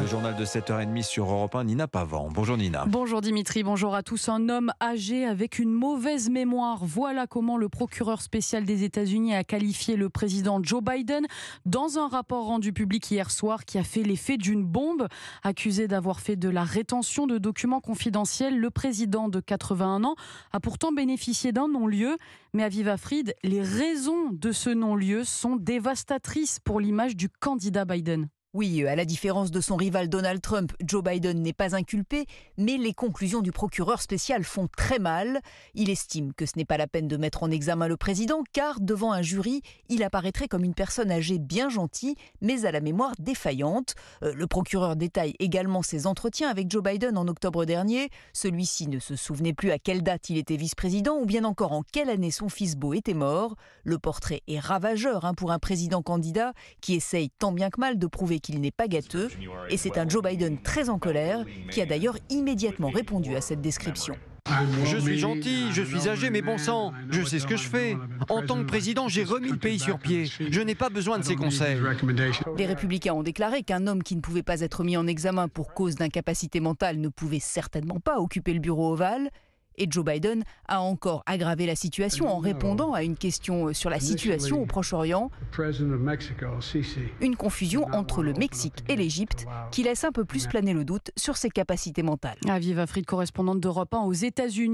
Le journal de 7h30 sur Europe 1, Nina Pavan. Bonjour Nina. Bonjour Dimitri, bonjour à tous. Un homme âgé avec une mauvaise mémoire. Voilà comment le procureur spécial des États-Unis a qualifié le président Joe Biden dans un rapport rendu public hier soir qui a fait l'effet d'une bombe. Accusé d'avoir fait de la rétention de documents confidentiels, le président de 81 ans a pourtant bénéficié d'un non-lieu. Mais à Viva les raisons de ce non-lieu sont dévastatrices pour l'image du candidat Biden. Oui, à la différence de son rival Donald Trump, Joe Biden n'est pas inculpé, mais les conclusions du procureur spécial font très mal. Il estime que ce n'est pas la peine de mettre en examen le président, car devant un jury, il apparaîtrait comme une personne âgée bien gentille, mais à la mémoire défaillante. Euh, le procureur détaille également ses entretiens avec Joe Biden en octobre dernier. Celui-ci ne se souvenait plus à quelle date il était vice-président, ou bien encore en quelle année son fils Beau était mort. Le portrait est ravageur hein, pour un président candidat qui essaye tant bien que mal de prouver qu'il n'est pas gâteux, et c'est un Joe Biden très en colère qui a d'ailleurs immédiatement répondu à cette description. Je suis gentil, je suis âgé, mais bon sang, je sais ce que je fais. En tant que président, j'ai remis le pays sur pied. Je n'ai pas besoin de ces conseils. Les républicains ont déclaré qu'un homme qui ne pouvait pas être mis en examen pour cause d'incapacité mentale ne pouvait certainement pas occuper le bureau ovale. Et Joe Biden a encore aggravé la situation en répondant à une question euh, sur la situation au Proche-Orient. Une confusion entre le Mexique et l'Égypte qui laisse un peu plus planer le doute sur ses capacités mentales. correspondante d'Europe 1 aux États-Unis.